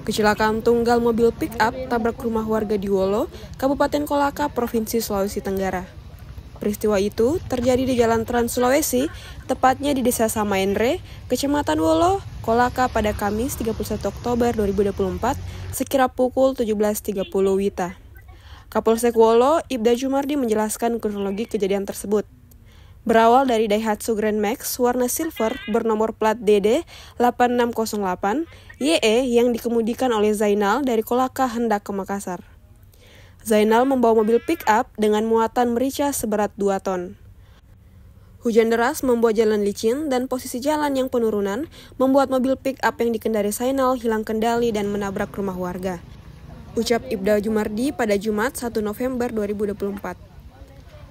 Kecelakaan tunggal mobil pick-up tabrak rumah warga di Wolo, Kabupaten Kolaka, Provinsi Sulawesi Tenggara. Peristiwa itu terjadi di Jalan Trans Sulawesi, tepatnya di Desa Samaenre, Kecamatan Wolo, Kolaka pada Kamis 31 Oktober 2024, sekira pukul 17.30 Wita. Kapolsek Wolo, Ibda Jumardi menjelaskan kronologi kejadian tersebut. Berawal dari Daihatsu Grand Max warna silver bernomor plat DD 8608 YE yang dikemudikan oleh Zainal dari Kolaka hendak ke Makassar. Zainal membawa mobil pick-up dengan muatan merica seberat 2 ton. Hujan deras membuat jalan licin dan posisi jalan yang penurunan membuat mobil pick-up yang dikendari Zainal hilang kendali dan menabrak rumah warga. Ucap Ibda Jumardi pada Jumat 1 November 2024.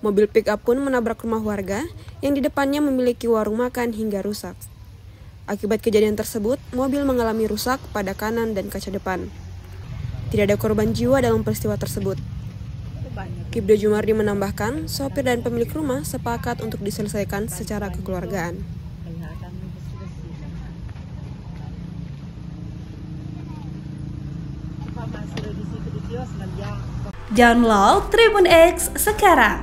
Mobil pick-up pun menabrak rumah warga yang di depannya memiliki warung makan hingga rusak. Akibat kejadian tersebut, mobil mengalami rusak pada kanan dan kaca depan. Tidak ada korban jiwa dalam peristiwa tersebut. Kibda Jumardi menambahkan, sopir dan pemilik rumah sepakat untuk diselesaikan secara kekeluargaan. Download Tribun X sekarang